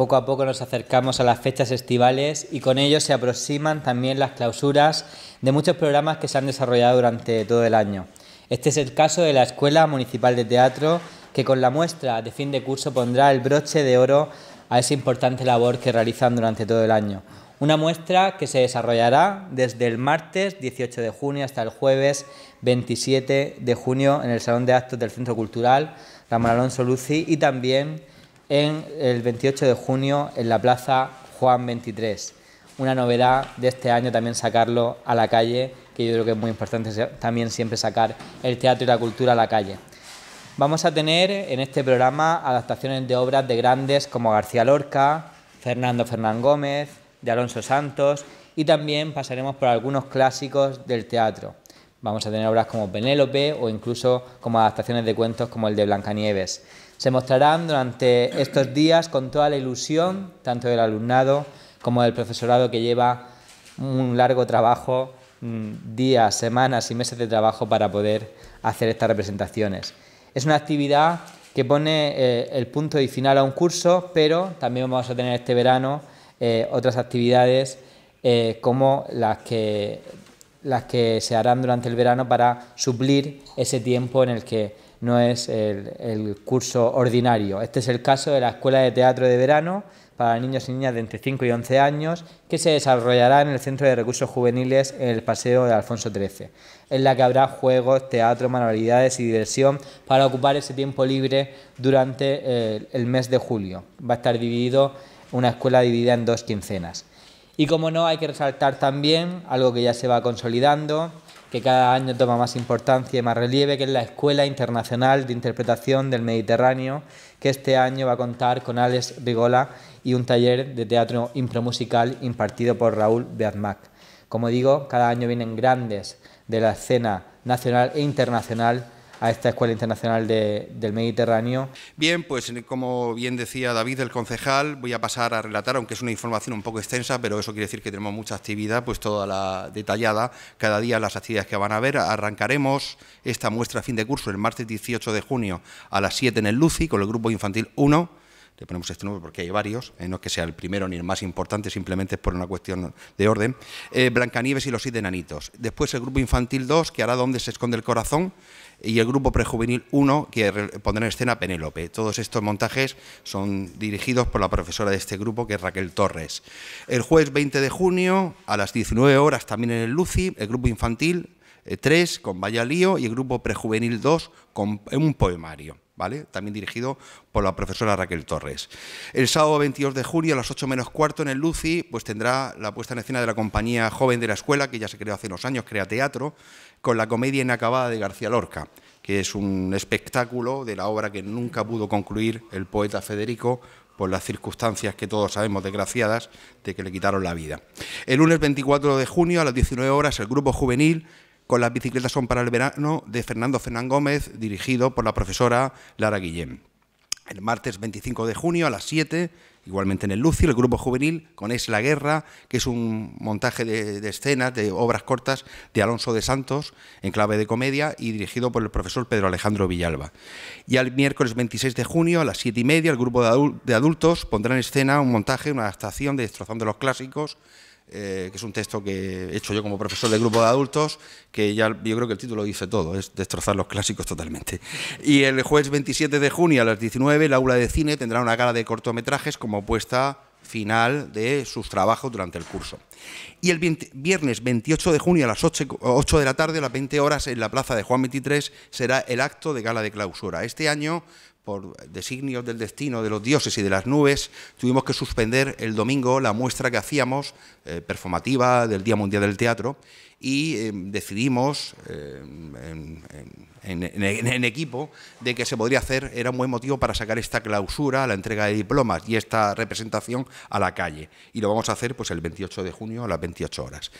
Poco a poco nos acercamos a las fechas estivales y con ello se aproximan también las clausuras de muchos programas que se han desarrollado durante todo el año. Este es el caso de la Escuela Municipal de Teatro, que con la muestra de fin de curso pondrá el broche de oro a esa importante labor que realizan durante todo el año. Una muestra que se desarrollará desde el martes 18 de junio hasta el jueves 27 de junio en el Salón de Actos del Centro Cultural Ramón Alonso Luci y también en el 28 de junio en la Plaza Juan 23. Una novedad de este año también sacarlo a la calle, que yo creo que es muy importante también siempre sacar el teatro y la cultura a la calle. Vamos a tener en este programa adaptaciones de obras de grandes como García Lorca, Fernando Fernán Gómez, de Alonso Santos y también pasaremos por algunos clásicos del teatro. Vamos a tener obras como Penélope o incluso como adaptaciones de cuentos como el de Blancanieves. Se mostrarán durante estos días con toda la ilusión, tanto del alumnado como del profesorado que lleva un largo trabajo, mm, días, semanas y meses de trabajo para poder hacer estas representaciones. Es una actividad que pone eh, el punto y final a un curso, pero también vamos a tener este verano eh, otras actividades eh, como las que las que se harán durante el verano para suplir ese tiempo en el que no es el, curso ordinario. Este es el caso de la Escuela de Teatro de Verano para niños y niñas de entre 5 y 11 años, que se desarrollará en el Centro de Recursos Juveniles en el Paseo de Alfonso XIII, en la que habrá juegos, teatro, manualidades y diversión para ocupar ese tiempo libre durante el, eh, el mes de julio. Va a estar dividido, una escuela dividida en dos quincenas. Y como no, hay que resaltar también algo que ya se va consolidando, que cada año toma más importancia y más relieve, que es la Escuela Internacional de Interpretación del Mediterráneo, que este año va a contar con Alex Rigola y un taller de teatro impromusical impartido por Raúl Beazmac. Como digo, cada año vienen grandes de la escena nacional e internacional a esta Escuela Internacional del Mediterráneo. Bien, pues como bien decía David, el concejal, voy a pasar a relatar, aunque es una información un poco extensa, pero eso quiere decir que tenemos mucha actividad, pues toda la detallada, cada día las actividades que van a haber. Arrancaremos esta muestra a fin de curso el martes 18 de junio a las 7 en el LUCI con el grupo infantil 1 le ponemos este número porque hay varios, eh, no es que sea el primero ni el más importante, simplemente es por una cuestión de orden, eh, Blancanieves y los siete enanitos. Después el grupo infantil 2, que hará Dónde se esconde el corazón, y el grupo prejuvenil 1, que pondrá en escena Penélope. Todos estos montajes son dirigidos por la profesora de este grupo, que es Raquel Torres. El jueves 20 de junio, a las 19 horas, también en el Lucy el grupo infantil 3 eh, con Vaya Lío y el grupo prejuvenil 2 con un poemario. También dirigido por la profesora Raquel Torres. El sábado 22 de junio, a las 8 menos cuarto en el Luci, pues tendrá la puesta en escena de la compañía joven de la escuela, que ya se creó hace unos años, Crea Teatro, con la comedia inacabada de García Lorca, que es un espectáculo de la obra que nunca pudo concluir el poeta Federico por las circunstancias que todos sabemos desgraciadas de que le quitaron la vida. El lunes 24 de junio a las 19 horas el grupo juvenil con las bicicletas son para el verano de Fernando Fernán Gómez, dirigido por la profesora Lara Guillén. El martes 25 de junio a las 7, igualmente en el Lucio, el grupo juvenil con Es la Guerra, que es un montaje de, escenas, de obras cortas de Alonso de Santos, en clave de comedia, y dirigido por el profesor Pedro Alejandro Villalba. Y al miércoles 26 de junio a las 7 y media, el grupo de, adultos pondrá en escena un montaje, una adaptación de de los Clásicos, eh, que es un texto que he hecho yo como profesor de grupo de adultos, que ya yo creo que el título dice todo, es destrozar los clásicos totalmente. Y el jueves 27 de junio a las 19, la aula de cine tendrá una gala de cortometrajes como puesta final de sus trabajos durante el curso. Y el viernes 28 de junio a las 8, 8, de la tarde, a las 20 horas, en la plaza de Juan 23, será el acto de gala de clausura. Este año, por designios del destino de los dioses y de las nubes, tuvimos que suspender el domingo la muestra que hacíamos, eh, performativa del Día Mundial del Teatro, y eh, decidimos eh, en, equipo de que se podría hacer, era un buen motivo para sacar esta clausura, la entrega de diplomas y esta representación a la calle. Y lo vamos a hacer pues, el 28 de junio a las 28 horas.